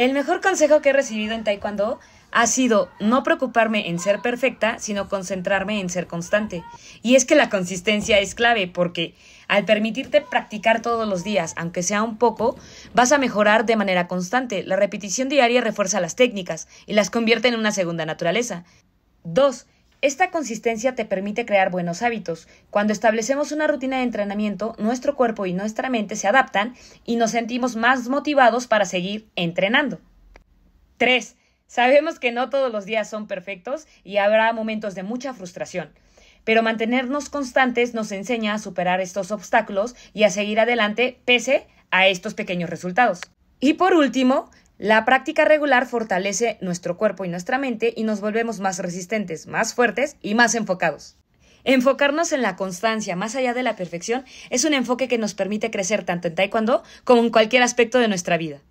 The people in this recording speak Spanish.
El mejor consejo que he recibido en Taekwondo ha sido no preocuparme en ser perfecta, sino concentrarme en ser constante. Y es que la consistencia es clave porque al permitirte practicar todos los días, aunque sea un poco, vas a mejorar de manera constante. La repetición diaria refuerza las técnicas y las convierte en una segunda naturaleza. 2. Esta consistencia te permite crear buenos hábitos. Cuando establecemos una rutina de entrenamiento, nuestro cuerpo y nuestra mente se adaptan y nos sentimos más motivados para seguir entrenando. 3. Sabemos que no todos los días son perfectos y habrá momentos de mucha frustración, pero mantenernos constantes nos enseña a superar estos obstáculos y a seguir adelante pese a estos pequeños resultados. Y por último, la práctica regular fortalece nuestro cuerpo y nuestra mente y nos volvemos más resistentes, más fuertes y más enfocados. Enfocarnos en la constancia más allá de la perfección es un enfoque que nos permite crecer tanto en taekwondo como en cualquier aspecto de nuestra vida.